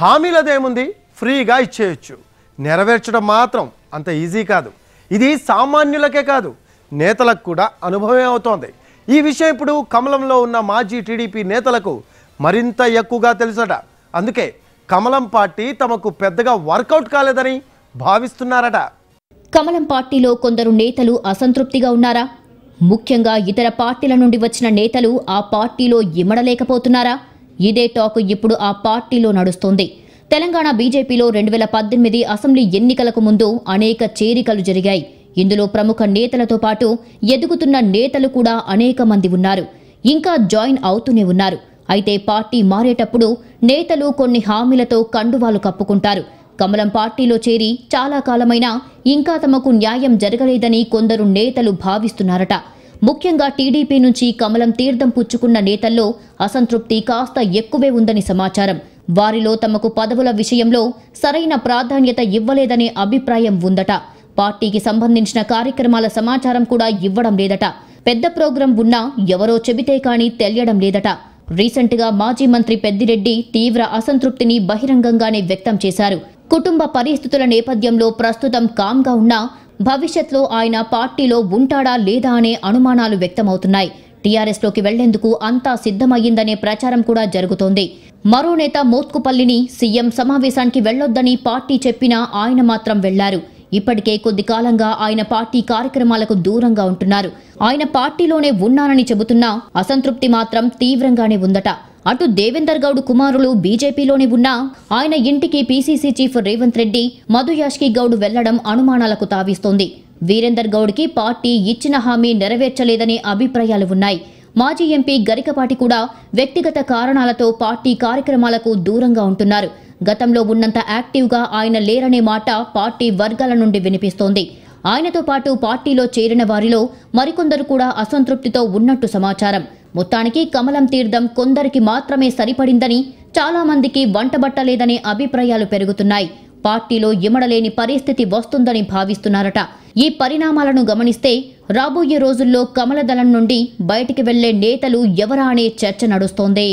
హామీలదేముంది ఫ్రీగా ఇచ్చేయచ్చు నెరవేర్చడం మాత్రం అంత ఈజీ కాదు ఇది సామాన్యులకే కాదు నేతలకు కూడా అనుభవమే అవుతోంది ఈ విషయం ఇప్పుడు కమలంలో ఉన్న మాజీ టీడీపీ నేతలకు మరింత ఎక్కువగా తెలుసట అందుకే కమలం పార్టీ తమకు పెద్దగా వర్కౌట్ కాలేదని భావిస్తున్నారట కమలం పార్టీలో కొందరు నేతలు అసంతృప్తిగా ఉన్నారా ముఖ్యంగా ఇతర పార్టీల నుండి వచ్చిన నేతలు ఆ పార్టీలో ఇమడలేకపోతున్నారా ఇదే టాక్ ఇప్పుడు ఆ పార్టీలో నడుస్తోంది తెలంగాణ బీజేపీలో రెండు వేల పద్దెనిమిది అసెంబ్లీ ఎన్నికలకు ముందు అనేక చేరికలు జరిగాయి ఇందులో ప్రముఖ నేతలతో పాటు ఎదుగుతున్న నేతలు కూడా అనేక మంది ఉన్నారు ఇంకా జాయిన్ అవుతూనే ఉన్నారు అయితే పార్టీ మారేటప్పుడు నేతలు కొన్ని హామీలతో కండువాలు కప్పుకుంటారు కమలం పార్టీలో చేరి చాలా కాలమైనా ఇంకా తమకు న్యాయం జరగలేదని కొందరు నేతలు భావిస్తున్నారట ముఖ్యంగా టీడీపీ నుంచి కమలం తీర్థం పుచ్చుకున్న నేతల్లో అసంతృప్తి కాస్త ఎక్కువే ఉందని సమాచారం వారిలో తమకు పదవుల విషయంలో సరైన ప్రాధాన్యత ఇవ్వలేదనే అభిప్రాయం ఉందట పార్టీకి సంబంధించిన కార్యక్రమాల సమాచారం కూడా ఇవ్వడం లేదట పెద్ద ప్రోగ్రాం ఉన్నా ఎవరో చెబితే కానీ తెలియడం లేదట రీసెంట్గా మాజీ మంత్రి పెద్దిరెడ్డి తీవ్ర అసంతృప్తిని బహిరంగంగానే వ్యక్తం చేశారు కుటుంబ పరిస్థితుల నేపథ్యంలో ప్రస్తుతం కామ్గా ఉన్నా భవిష్యత్లో ఆయన పార్టీలో ఉంటాడా లేదా అనే అనుమానాలు వ్యక్తమవుతున్నాయి టీఆర్ఎస్లోకి వెళ్లేందుకు అంతా సిద్ధమయ్యిందనే ప్రచారం కూడా జరుగుతోంది మరో నేత మోత్కుపల్లిని సీఎం సమావేశానికి వెళ్లొద్దని పార్టీ చెప్పినా ఆయన మాత్రం వెళ్లారు ఇప్పటికే కొద్ది కాలంగా ఆయన పార్టీ కార్యక్రమాలకు దూరంగా ఉంటున్నారు ఆయన పార్టీలోనే ఉన్నానని చెబుతున్నా అసంతృప్తి మాత్రం తీవ్రంగానే ఉందట అటు దేవేందర్ గౌడ్ కుమారులు బీజేపీలోనే ఉన్నా ఆయన ఇంటికి పీసీసీ చీఫ్ రేవంత్ రెడ్డి మధు యాష్కి గౌడ్ వెళ్లడం అనుమానాలకు తావిస్తోంది వీరేందర్ గౌడ్కి పార్టీ ఇచ్చిన హామీ నెరవేర్చలేదనే అభిప్రాయాలు ఉన్నాయి మాజీ ఎంపీ గరికపాటి కూడా వ్యక్తిగత కారణాలతో పార్టీ కార్యక్రమాలకు దూరంగా ఉంటున్నారు గతంలో ఉన్నంత యాక్టివ్గా ఆయన లేరనే మాట పార్టీ వర్గాల నుండి వినిపిస్తోంది ఆయనతో పాటు పార్టీలో చేరిన వారిలో మరికొందరు కూడా అసంతృప్తితో ఉన్నట్టు సమాచారం మొత్తానికి కమలం తీర్థం కొందరికి మాత్రమే సరిపడిందని చాలామందికి వంటబట్టలేదనే అభిప్రాయాలు పెరుగుతున్నాయి పార్టీలో ఇమడలేని పరిస్థితి వస్తుందని భావిస్తున్నారట ఈ పరిణామాలను గమనిస్తే రాబోయే రోజుల్లో దళం నుండి బయటికి వెళ్లే నేతలు ఎవరా అనే చర్చ నడుస్తోంది